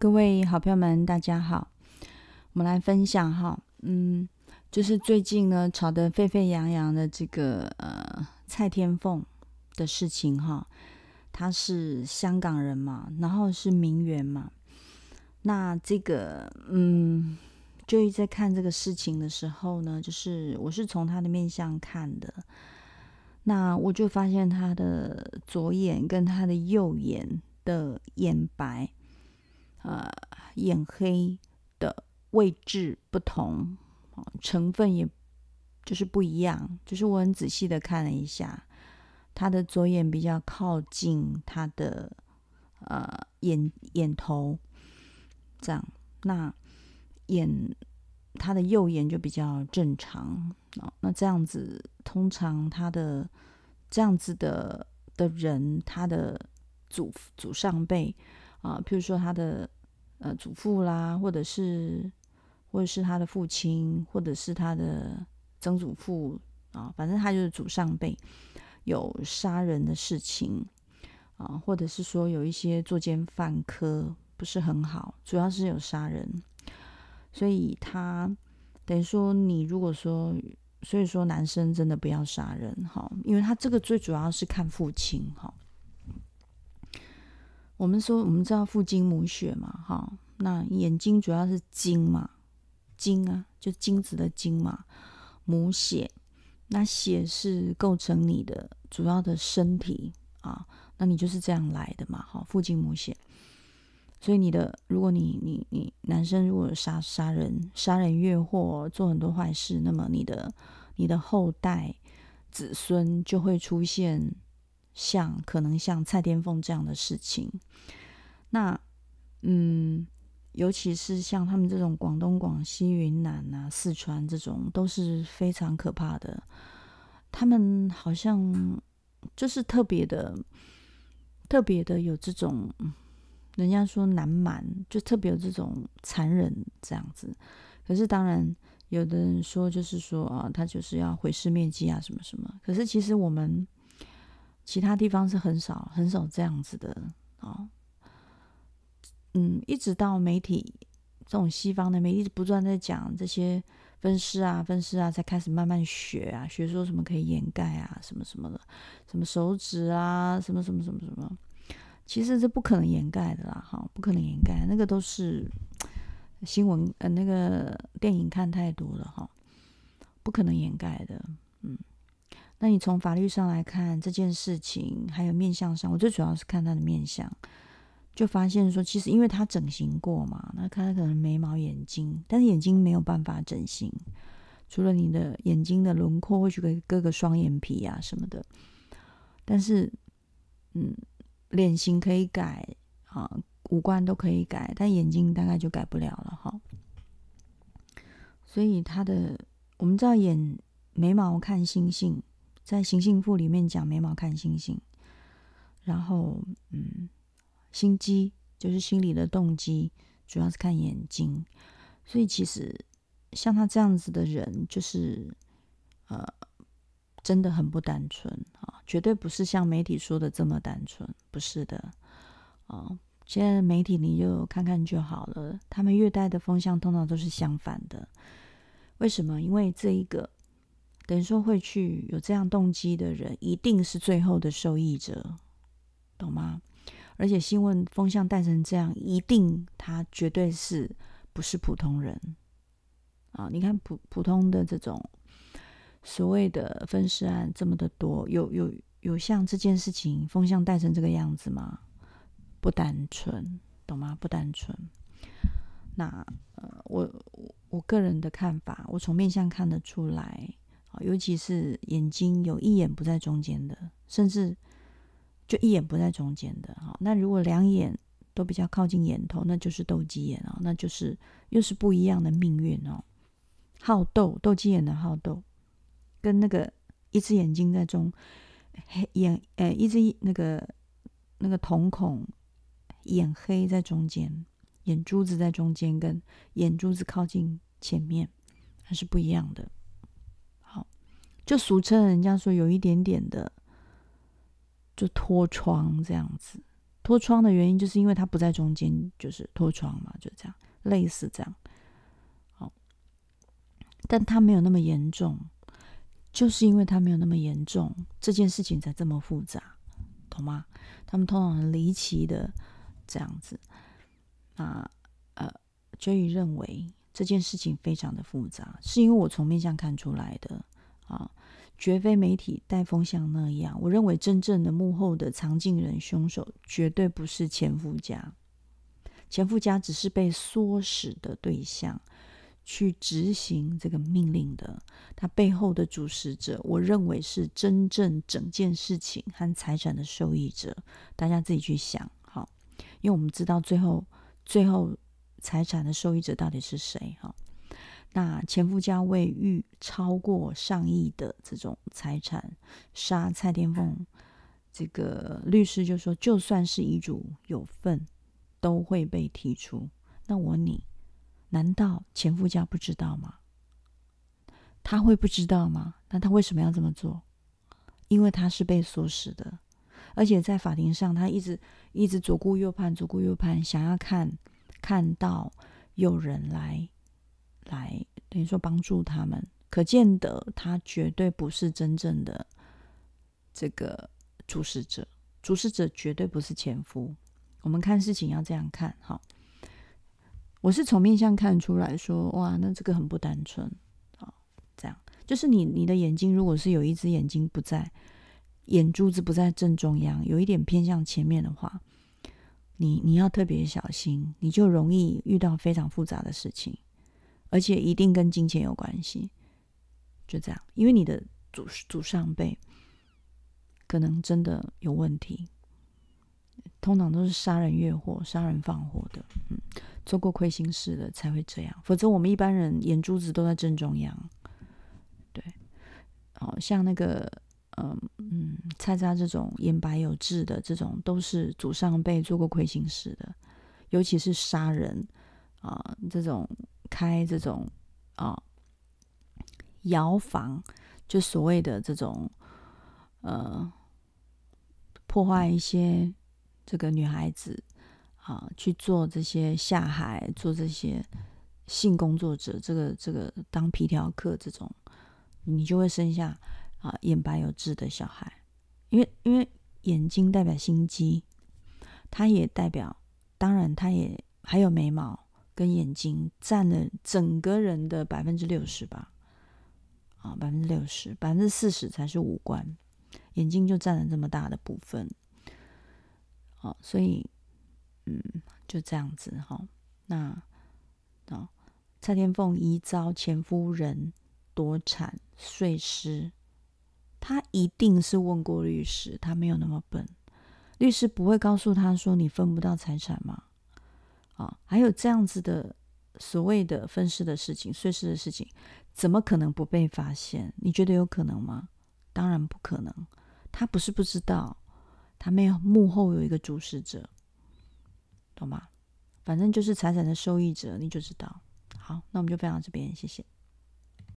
各位好，朋友们大家好，我们来分享哈，嗯，就是最近呢，吵得沸沸扬扬的这个呃蔡天凤的事情哈，他是香港人嘛，然后是名媛嘛，那这个嗯，就一在看这个事情的时候呢，就是我是从他的面相看的，那我就发现他的左眼跟他的右眼的眼白。呃，眼黑的位置不同，成分也就是不一样。就是我很仔细的看了一下，他的左眼比较靠近他的呃眼眼头，这样。那眼他的右眼就比较正常那这样子，通常他的这样子的的人，他的祖祖上辈。啊，譬如说他的呃祖父啦，或者是或者是他的父亲，或者是他的曾祖父啊，反正他就是祖上辈有杀人的事情啊，或者是说有一些作奸犯科不是很好，主要是有杀人，所以他等于说你如果说，所以说男生真的不要杀人哈，因为他这个最主要是看父亲哈。我们说，我们知道父精母血嘛，哈，那眼睛主要是精嘛，精啊，就精子的精嘛，母血，那血是构成你的主要的身体啊，那你就是这样来的嘛，哈，父精母血，所以你的，如果你你你男生如果杀杀人杀人越货做很多坏事，那么你的你的后代子孙就会出现。像可能像蔡天凤这样的事情，那嗯，尤其是像他们这种广东、广西、云南啊、四川这种都是非常可怕的。他们好像就是特别的、特别的有这种，人家说南蛮就特别有这种残忍这样子。可是当然，有的人说就是说啊，他就是要毁尸灭迹啊，什么什么。可是其实我们。其他地方是很少很少这样子的啊，嗯，一直到媒体这种西方那边一直不断在讲这些分尸啊分尸啊，才开始慢慢学啊学说什么可以掩盖啊什么什么的，什么手指啊什么什么什么什么，其实是不可能掩盖的啦哈，不可能掩盖，那个都是新闻呃那个电影看太多了哈，不可能掩盖的，嗯。那你从法律上来看这件事情，还有面相上，我最主要是看他的面相，就发现说，其实因为他整形过嘛，那看他可能眉毛、眼睛，但是眼睛没有办法整形，除了你的眼睛的轮廓，或许可以割个双眼皮啊什么的，但是，嗯，脸型可以改啊，五官都可以改，但眼睛大概就改不了了哈。所以他的，我们知道眼眉毛看星星。在《行性赋》里面讲眉毛看星星，然后嗯，心机就是心理的动机，主要是看眼睛。所以其实像他这样子的人，就是呃，真的很不单纯啊，绝对不是像媒体说的这么单纯，不是的啊。现在媒体你就看看就好了，他们虐待的风向通常都是相反的。为什么？因为这一个。等于说会去有这样动机的人，一定是最后的受益者，懂吗？而且新闻风向带成这样，一定他绝对是不是普通人啊？你看普普通的这种所谓的分尸案这么的多，有有有像这件事情风向带成这个样子吗？不单纯，懂吗？不单纯。那呃，我我我个人的看法，我从面相看得出来。尤其是眼睛有一眼不在中间的，甚至就一眼不在中间的哈。那如果两眼都比较靠近眼头，那就是斗鸡眼啊，那就是又是不一样的命运哦。好斗，斗鸡眼的好斗，跟那个一只眼睛在中黑眼，呃，一只那个那个瞳孔眼黑在中间，眼珠子在中间，跟眼珠子靠近前面，还是不一样的。就俗称人家说有一点点的，就脱窗这样子。脱窗的原因就是因为它不在中间，就是脱窗嘛，就这样，类似这样。好，但它没有那么严重，就是因为它没有那么严重，这件事情才这么复杂，懂吗？他们通常很离奇的这样子。那呃，所以认为这件事情非常的复杂，是因为我从面相看出来的啊。绝非媒体带风像那样，我认为真正的幕后的藏镜人凶手，绝对不是前夫家，前夫家只是被唆使的对象去执行这个命令的，他背后的主使者，我认为是真正整件事情和财产的受益者，大家自己去想哈，因为我们知道最后最后财产的受益者到底是谁哈。那前夫家为欲超过上亿的这种财产杀蔡天凤，这个律师就说，就算是遗嘱有份，都会被提出。那我问你难道前夫家不知道吗？他会不知道吗？那他为什么要这么做？因为他是被唆使的，而且在法庭上，他一直一直左顾右盼，左顾右盼，想要看看到有人来。来，等于说帮助他们，可见的他绝对不是真正的这个主使者，主使者绝对不是前夫。我们看事情要这样看，哈，我是从面相看出来说，哇，那这个很不单纯啊。这样就是你，你的眼睛如果是有一只眼睛不在，眼珠子不在正中央，有一点偏向前面的话，你你要特别小心，你就容易遇到非常复杂的事情。而且一定跟金钱有关系，就这样，因为你的祖祖上辈可能真的有问题，通常都是杀人越货、杀人放火的，嗯，做过亏心事的才会这样，否则我们一般人眼珠子都在正中央，对，哦，像那个嗯嗯，蔡渣这种眼白有痣的这种，都是祖上辈做过亏心事的，尤其是杀人啊这种。开这种啊窑房，就所谓的这种呃破坏一些这个女孩子啊去做这些下海做这些性工作者，这个这个当皮条客这种，你就会生下啊眼白有痣的小孩，因为因为眼睛代表心机，它也代表，当然它也还有眉毛。跟眼睛占了整个人的百分之六十吧，啊，百分之六十，百分之四十才是五官，眼睛就占了这么大的部分，哦，所以，嗯，就这样子哈。那啊，蔡天凤移遭前夫人夺产碎尸，他一定是问过律师，他没有那么笨，律师不会告诉他说你分不到财产吗？啊，还有这样子的所谓的分尸的事情、碎尸的事情，怎么可能不被发现？你觉得有可能吗？当然不可能。他不是不知道，他没有幕后有一个主使者，懂吗？反正就是财产的受益者，你就知道。好，那我们就分享这边，谢谢。